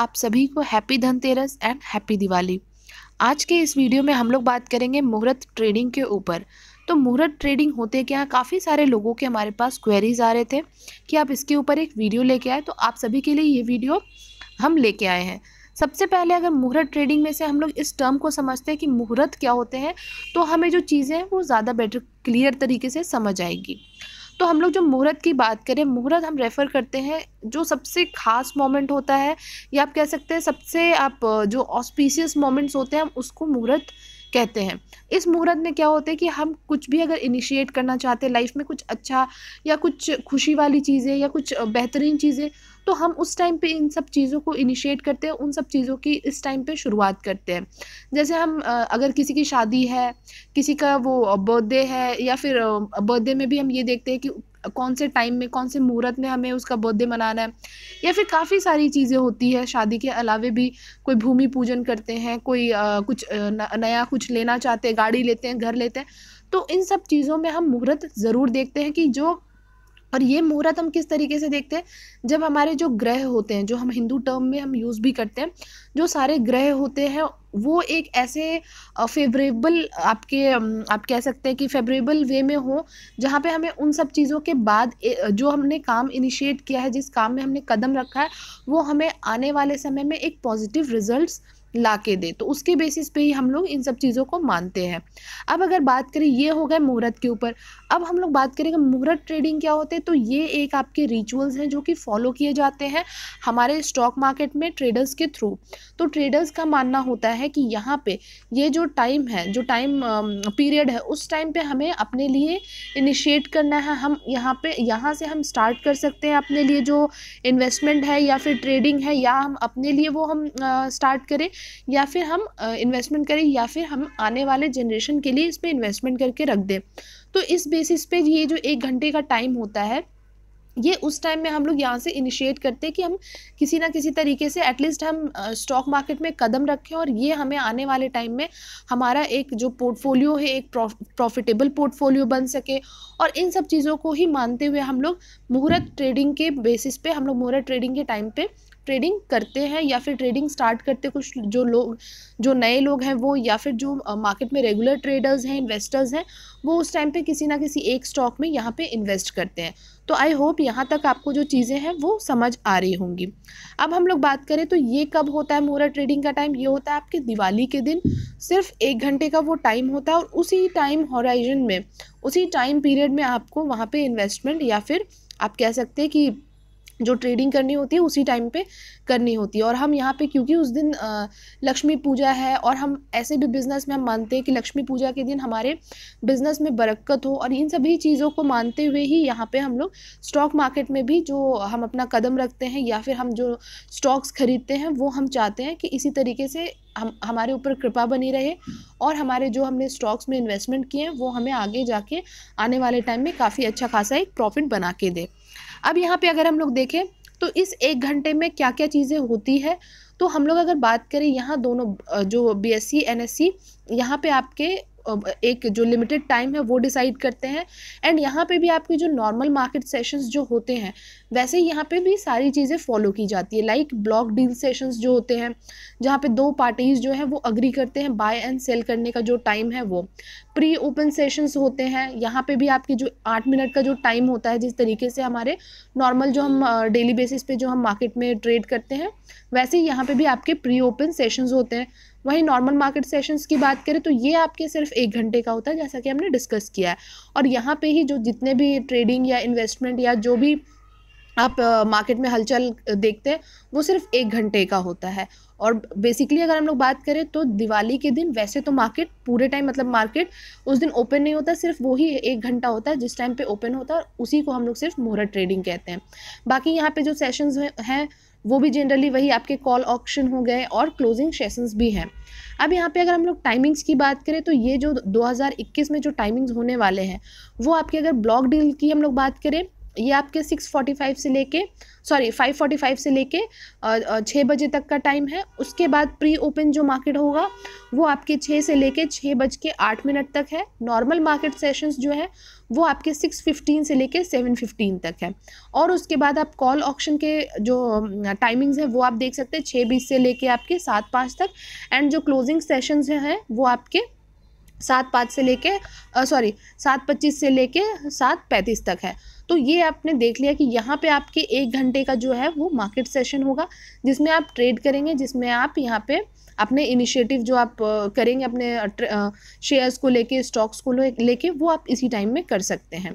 आप सभी को happy Dhanteras and happy Diwali आज के इस वीडियो में हम लोग बात करेंगे मुहूर्त ट्रेडिंग के ऊपर तो मुहूर्त ट्रेडिंग होते क्या काफ़ी सारे लोगों के हमारे पास क्वेरीज आ रहे थे कि आप इसके ऊपर एक वीडियो लेके आए तो आप सभी के लिए ये वीडियो हम लेके आए हैं सबसे पहले अगर मुहूर्त ट्रेडिंग में से हम लोग इस टर्म को समझते हैं कि मुहूर्त क्या होते हैं तो हमें जो चीज़ें हैं वो ज़्यादा बेटर क्लियर तरीके से समझ आएगी तो हम लोग जो मुहूर्त की बात करें मुहूर्त हम रेफ़र करते हैं जो सबसे ख़ास मोमेंट होता है या आप कह सकते हैं सबसे आप जो ऑस्पिशियस मोमेंट्स होते हैं हम उसको मुहूर्त कहते हैं इस मुहूर्त में क्या होता है कि हम कुछ भी अगर इनिशिएट करना चाहते हैं लाइफ में कुछ अच्छा या कुछ खुशी वाली चीज़ें या कुछ बेहतरीन चीज़ें तो हम उस टाइम पे इन सब चीज़ों को इनिशिएट करते हैं उन सब चीज़ों की इस टाइम पे शुरुआत करते हैं जैसे हम अगर किसी की शादी है किसी का वो बर्थडे है या फिर बर्थडे में भी हम ये देखते हैं कि कौन से टाइम में कौन से मुहूर्त में हमें उसका बर्थडे मनाना है या फिर काफ़ी सारी चीज़ें होती है शादी के अलावे भी कोई भूमि पूजन करते हैं कोई आ, कुछ न, नया कुछ लेना चाहते हैं गाड़ी लेते हैं घर लेते हैं तो इन सब चीज़ों में हम मुहूर्त ज़रूर देखते हैं कि जो और ये मुहूर्त हम किस तरीके से देखते हैं जब हमारे जो ग्रह होते हैं जो हम हिंदू टर्म में हम यूज़ भी करते हैं जो सारे ग्रह होते हैं वो एक ऐसे फेवरेबल आपके आप कह सकते हैं कि फेवरेबल वे में हो जहाँ पे हमें उन सब चीज़ों के बाद जो हमने काम इनिशिएट किया है जिस काम में हमने कदम रखा है वो हमें आने वाले समय में एक पॉजिटिव रिजल्ट्स ला के दे तो उसके बेसिस पे ही हम लोग इन सब चीज़ों को मानते हैं अब अगर बात करें ये हो गए मुहूर्त के ऊपर अब हम लोग बात करेंगे मुहूर्त ट्रेडिंग क्या होते हैं तो ये एक आपके रिचुअल्स हैं जो कि फॉलो किए जाते हैं हमारे स्टॉक मार्केट में ट्रेडर्स के थ्रू तो ट्रेडर्स का मानना होता है कि यहाँ पर ये जो टाइम है जो टाइम पीरियड है उस टाइम पर हमें अपने लिए इनिशिएट करना है हम यहाँ पर यहाँ से हम स्टार्ट कर सकते हैं अपने लिए जो इन्वेस्टमेंट है या फिर ट्रेडिंग है या हम अपने लिए वो हम स्टार्ट करें या फिर हम इन्वेस्टमेंट करें या फिर हम आने वाले जनरेशन के लिए इस पर इन्वेस्टमेंट करके रख दें तो इस बेसिस पे ये जो एक घंटे का टाइम होता है ये उस टाइम में हम लोग यहाँ से इनिशिएट करते हैं कि हम किसी ना किसी तरीके से एटलीस्ट हम स्टॉक मार्केट में कदम रखें और ये हमें आने वाले टाइम में हमारा एक जो पोर्टफोलियो है एक प्रॉफिटेबल पोर्टफोलियो बन सके और इन सब चीज़ों को ही मानते हुए हम लोग मुहूर्त ट्रेडिंग के बेसिस पे हम लोग मुहूर्त ट्रेडिंग के टाइम पे ट्रेडिंग करते हैं या फिर ट्रेडिंग स्टार्ट करते कुछ जो लोग जो नए लोग हैं वो या फिर जो मार्केट में रेगुलर ट्रेडर्स हैं इन्वेस्टर्स हैं वो उस टाइम पे किसी ना किसी एक स्टॉक में यहाँ पे इन्वेस्ट करते हैं तो आई होप यहाँ तक आपको जो चीज़ें हैं वो समझ आ रही होंगी अब हम लोग बात करें तो ये कब होता है मोरा ट्रेडिंग का टाइम ये होता है आपके दिवाली के दिन सिर्फ एक घंटे का वो टाइम होता है और उसी टाइम हॉराइजन में उसी टाइम पीरियड में आपको वहाँ पर इन्वेस्टमेंट या फिर आप कह सकते हैं कि जो ट्रेडिंग करनी होती है उसी टाइम पे करनी होती है और हम यहाँ पे क्योंकि उस दिन लक्ष्मी पूजा है और हम ऐसे भी बिज़नेस में हम मानते हैं कि लक्ष्मी पूजा के दिन हमारे बिज़नेस में बरक्कत हो और इन सभी चीज़ों को मानते हुए ही यहाँ पे हम लोग स्टॉक मार्केट में भी जो हम अपना कदम रखते हैं या फिर हम जो स्टॉक्स ख़रीदते हैं वो हम चाहते हैं कि इसी तरीके से हम हमारे ऊपर कृपा बनी रहे और हमारे जो हमने स्टॉक्स में इन्वेस्टमेंट किए हैं वो हमें आगे जाके आने वाले टाइम में काफ़ी अच्छा खासा एक प्रॉफिट बना के दे अब यहाँ पे अगर हम लोग देखें तो इस एक घंटे में क्या क्या चीज़ें होती है तो हम लोग अगर बात करें यहाँ दोनों जो B S C N S C यहाँ पर आपके एक जो लिमिटेड टाइम है वो डिसाइड करते हैं एंड यहाँ पे भी आपके जो नॉर्मल मार्केट सेशंस जो होते हैं वैसे यहाँ पे भी सारी चीज़ें फॉलो की जाती है लाइक ब्लॉक डील सेशंस जो होते हैं जहाँ पे दो पार्टीज़ जो हैं वो अग्री करते हैं बाय एंड सेल करने का जो टाइम है वो प्री ओपन सेशंस होते हैं यहाँ पे भी आपके जो आठ मिनट का जो टाइम होता है जिस तरीके से हमारे नॉर्मल जो हम डेली बेसिस पे जो हम मार्केट में ट्रेड करते हैं वैसे ही यहाँ पे भी आपके प्री ओपन सेशंस होते हैं वहीं नॉर्मल मार्केट सेशंस की बात करें तो ये आपके सिर्फ एक घंटे का होता है जैसा कि हमने डिस्कस किया है और यहाँ पे ही जो जितने भी ट्रेडिंग या इन्वेस्टमेंट या जो भी आप मार्केट में हलचल देखते हैं वो सिर्फ एक घंटे का होता है और बेसिकली अगर हम लोग बात करें तो दिवाली के दिन वैसे तो मार्केट पूरे टाइम मतलब मार्केट उस दिन ओपन नहीं होता सिर्फ वही एक घंटा होता है जिस टाइम पे ओपन होता है और उसी को हम लोग सिर्फ मोहरत ट्रेडिंग कहते हैं बाकी यहाँ पे जो सेशंस हैं वो भी जनरली वही आपके कॉल ऑप्शन हो गए और क्लोजिंग सेशंस भी हैं अब यहाँ पे अगर हम लोग टाइमिंग्स की बात करें तो ये जो 2021 में जो टाइमिंग्स होने वाले हैं वो आपके अगर ब्लॉक डील की हम लोग बात करें ये आपके सिक्स फोर्टी फाइव से लेके सॉरी फाइव फोर्टी फाइव से लेके छः बजे तक का टाइम है उसके बाद प्री ओपन जो मार्केट होगा वो आपके छः से लेके छः बज के आठ मिनट तक है नॉर्मल मार्केट सेशंस जो है वो आपके सिक्स फिफ्टीन से लेके सेवन फिफ्टीन तक है और उसके बाद आप कॉल ऑप्शन के जो टाइमिंग्स हैं वो आप देख सकते हैं छः बीस से लेके आपके सात पाँच तक एंड जो क्लोजिंग सेशंस हैं वो आपके सात पाँच से लेके सॉरी सात पच्चीस से लेके सात पैंतीस तक है तो ये आपने देख लिया कि यहाँ पे आपके एक घंटे का जो है वो मार्केट सेशन होगा जिसमें आप ट्रेड करेंगे जिसमें आप यहाँ पे अपने इनिशिएटिव जो आप करेंगे अपने शेयर्स को लेके स्टॉक्स को लेके वो आप इसी टाइम में कर सकते हैं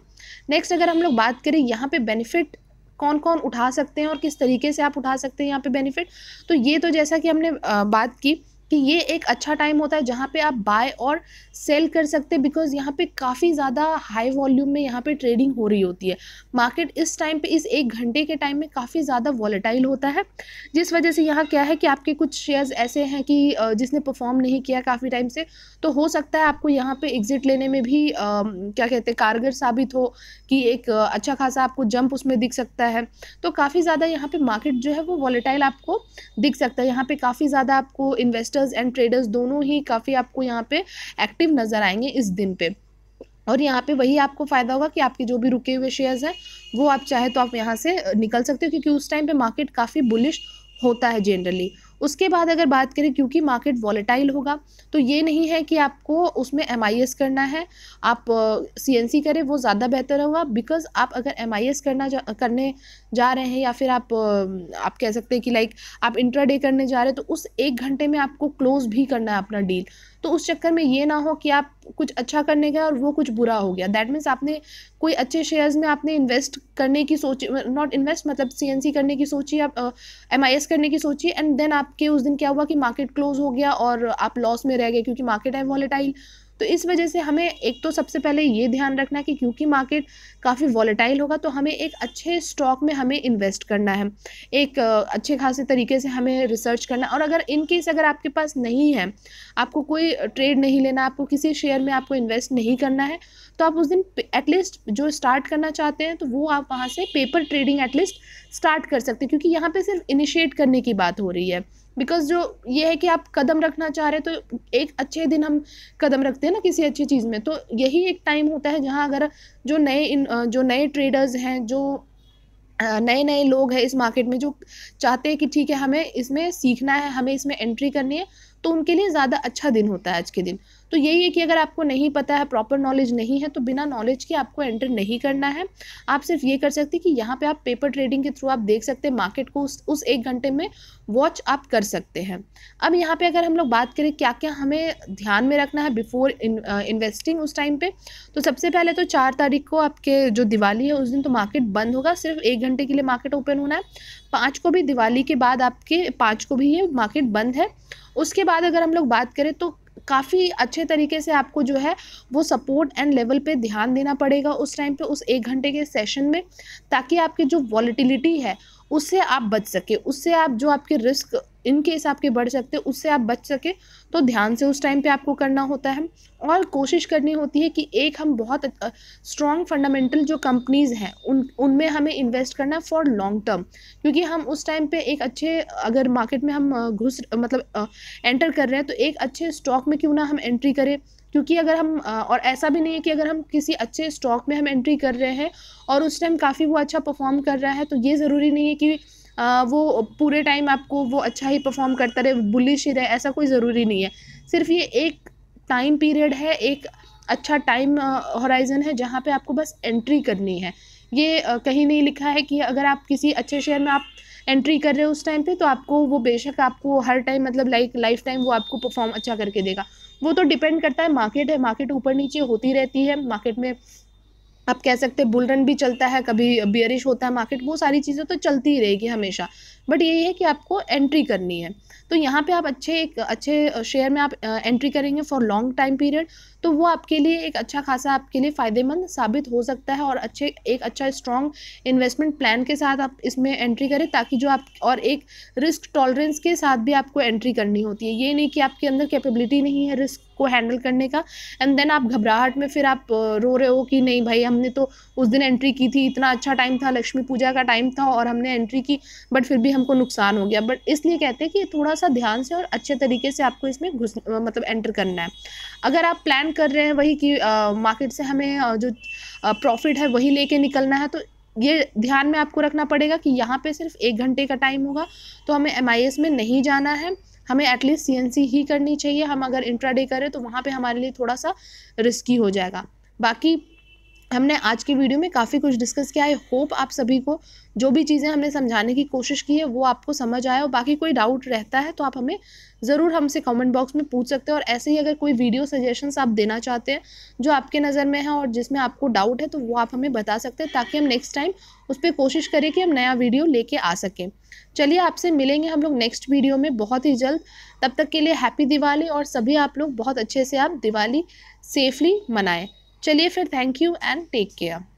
नेक्स्ट अगर हम लोग बात करें यहाँ पर बेनिफिट कौन कौन उठा सकते हैं और किस तरीके से आप उठा सकते हैं यहाँ पर बेनिफिट तो ये तो जैसा कि हमने बात की कि ये एक अच्छा टाइम होता है जहाँ पे आप बाय और सेल कर सकते हैं बिकॉज यहाँ पे काफ़ी ज़्यादा हाई वॉल्यूम में यहाँ पे ट्रेडिंग हो रही होती है मार्केट इस टाइम पे इस एक घंटे के टाइम में काफ़ी ज़्यादा वॉलेटाइल होता है जिस वजह से यहाँ क्या है कि आपके कुछ शेयर्स ऐसे हैं कि जिसने परफॉर्म नहीं किया काफ़ी टाइम से तो हो सकता है आपको यहाँ पर एग्ज़िट लेने में भी क्या कहते हैं कारगर साबित हो कि एक अच्छा खासा आपको जंप उसमें दिख सकता है तो काफ़ी ज़्यादा यहाँ पर मार्केट जो है वो वॉलेटाइल आपको दिख सकता है यहाँ पर काफ़ी ज़्यादा आपको इन्वेस्ट इन्वेस्टर्स एंड ट्रेडर्स दोनों ही काफ़ी आपको यहाँ पे एक्टिव नज़र आएंगे इस दिन पे और यहाँ पे वही आपको फ़ायदा होगा कि आपके जो भी रुके हुए शेयर्स हैं वो आप चाहे तो आप यहाँ से निकल सकते हो क्योंकि उस टाइम पे मार्केट काफ़ी बुलिश होता है जनरली उसके बाद अगर बात करें क्योंकि मार्केट वॉलेटाइल होगा तो ये नहीं है कि आपको उसमें एम करना है आप सी करें वो ज़्यादा बेहतर होगा बिकॉज आप अगर एम करना जा करने जा रहे हैं या फिर आप आप कह सकते हैं कि लाइक आप इंट्राडे करने जा रहे हैं तो उस एक घंटे में आपको क्लोज भी करना है अपना डील तो उस चक्कर में ये ना हो कि आप कुछ अच्छा करने गए और वो कुछ बुरा हो गया दैट मीन्स आपने कोई अच्छे शेयर्स में आपने इन्वेस्ट करने की सोची नॉट इन्वेस्ट मतलब सी करने की सोची आप एम uh, करने की सोची एंड देन आपके उस दिन क्या हुआ कि मार्केट क्लोज हो गया और आप लॉस में रह गए क्योंकि मार्केट है वॉलेटाइल तो इस वजह से हमें एक तो सबसे पहले ये ध्यान रखना है कि क्योंकि मार्केट काफ़ी वॉलेटाइल होगा तो हमें एक अच्छे स्टॉक में हमें इन्वेस्ट करना है एक अच्छे खासे तरीके से हमें रिसर्च करना और अगर इन केस अगर आपके पास नहीं है आपको कोई ट्रेड नहीं लेना आपको किसी शेयर में आपको इन्वेस्ट नहीं करना है तो आप उस दिन एटलीस्ट जो स्टार्ट करना चाहते हैं तो वो आप वहाँ से पेपर ट्रेडिंग एटलीस्ट स्टार्ट कर सकते हैं क्योंकि यहाँ पर सिर्फ इनिशिएट करने की बात हो रही है बिकॉज जो ये है कि आप कदम रखना चाह रहे तो एक अच्छे दिन हम कदम रखते हैं ना किसी अच्छी चीज़ में तो यही एक टाइम होता है जहाँ अगर जो नए जो नए ट्रेडर्स हैं जो नए नए लोग हैं इस मार्केट में जो चाहते हैं कि ठीक है हमें इसमें सीखना है हमें इसमें एंट्री करनी है तो उनके लिए ज़्यादा अच्छा दिन होता है आज के दिन तो यही है कि अगर आपको नहीं पता है प्रॉपर नॉलेज नहीं है तो बिना नॉलेज के आपको एंटर नहीं करना है आप सिर्फ ये कर सकते कि यहाँ पे आप पेपर ट्रेडिंग के थ्रू आप देख सकते हैं मार्केट को उस उस एक घंटे में वॉच आप कर सकते हैं अब यहाँ पे अगर हम लोग बात करें क्या क्या हमें ध्यान में रखना है बिफोर इन्वेस्टिंग uh, उस टाइम पे तो सबसे पहले तो चार तारीख को आपके जो दिवाली है उस दिन तो मार्केट बंद होगा सिर्फ एक घंटे के लिए मार्केट ओपन होना है पाँच को भी दिवाली के बाद आपके पाँच को भी ये मार्केट बंद है उसके बाद अगर हम लोग बात करें तो काफ़ी अच्छे तरीके से आपको जो है वो सपोर्ट एंड लेवल पे ध्यान देना पड़ेगा उस टाइम पे उस एक घंटे के सेशन में ताकि आपकी जो वॉलिटिलिटी है उससे आप बच सके उससे आप जो आपके रिस्क इन केस आपके बढ़ सकते हैं उससे आप बच सके तो ध्यान से उस टाइम पे आपको करना होता है और कोशिश करनी होती है कि एक हम बहुत स्ट्रॉन्ग फंडामेंटल जो कंपनीज़ हैं उन उनमें हमें इन्वेस्ट करना है फॉर लॉन्ग टर्म क्योंकि हम उस टाइम पे एक अच्छे अगर मार्केट में हम घुस मतलब एंटर कर रहे हैं तो एक अच्छे स्टॉक में क्यों ना हम एंट्री करें क्योंकि अगर हम और ऐसा भी नहीं है कि अगर हम किसी अच्छे स्टॉक में हम एंट्री कर रहे हैं और उस टाइम काफ़ी वो अच्छा परफॉर्म कर रहा है तो ये ज़रूरी नहीं है कि वो पूरे टाइम आपको वो अच्छा ही परफॉर्म करता रहे बुलिश ही रहे ऐसा कोई ज़रूरी नहीं है सिर्फ ये एक टाइम पीरियड है एक अच्छा टाइम होराइज़न है जहाँ पे आपको बस एंट्री करनी है ये कहीं नहीं लिखा है कि अगर आप किसी अच्छे शेयर में आप एंट्री कर रहे हो उस टाइम पे तो आपको वो बेशक आपको हर टाइम मतलब लाइक लाइफ टाइम वो आपको परफॉर्म अच्छा करके देगा वो तो डिपेंड करता है मार्केट है मार्केट ऊपर नीचे होती रहती है मार्केट में आप कह सकते हैं बुलरन भी चलता है कभी बियरिश होता है मार्केट वो सारी चीज़ें तो चलती ही रहेगी हमेशा बट यही है कि आपको एंट्री करनी है तो यहाँ पे आप अच्छे एक अच्छे शेयर में आप एंट्री करेंगे फॉर लॉन्ग टाइम पीरियड तो वो आपके लिए एक अच्छा खासा आपके लिए फ़ायदेमंद साबित हो सकता है और अच्छे एक अच्छा स्ट्रॉन्ग इन्वेस्टमेंट प्लान के साथ आप इसमें एंट्री करें ताकि जो आप और एक रिस्क टॉलरेंस के साथ भी आपको एंट्री करनी होती है ये नहीं कि आपके अंदर कैपेबिलिटी नहीं है रिस्क को हैंडल करने का एंड देन आप घबराहट में फिर आप रो रहे हो कि नहीं भाई हमने तो उस दिन एंट्री की थी इतना अच्छा टाइम था लक्ष्मी पूजा का टाइम था और हमने एंट्री की बट फिर भी हमको नुकसान हो गया बट इसलिए कहते हैं कि थोड़ा सा ध्यान से और अच्छे तरीके से आपको इसमें घुस मतलब एंटर करना है अगर आप प्लान कर रहे हैं वही कि मार्केट से हमें जो प्रॉफिट है वही लेके निकलना है तो ये ध्यान में आपको रखना पड़ेगा कि यहाँ पे सिर्फ एक घंटे का टाइम होगा तो हमें एम में नहीं जाना है हमें एटलीस्ट सी ही करनी चाहिए हम अगर इंट्राडे करें तो वहाँ पर हमारे लिए थोड़ा सा रिस्की हो जाएगा बाकी हमने आज की वीडियो में काफ़ी कुछ डिस्कस किया आई होप आप सभी को जो भी चीज़ें हमने समझाने की कोशिश की है वो आपको समझ आए और बाकी कोई डाउट रहता है तो आप हमें ज़रूर हमसे कमेंट बॉक्स में पूछ सकते हैं और ऐसे ही अगर कोई वीडियो सजेशंस आप देना चाहते हैं जो आपके नज़र में है और जिसमें आपको डाउट है तो वो आप हमें बता सकते हैं ताकि हम नेक्स्ट टाइम उस पर कोशिश करें कि हम नया वीडियो लेके आ सकें चलिए आपसे मिलेंगे हम लोग नेक्स्ट वीडियो में बहुत ही जल्द तब तक के लिए हैप्पी दिवाली और सभी आप लोग बहुत अच्छे से आप दिवाली सेफली मनाएँ चलिए फिर thank you and take care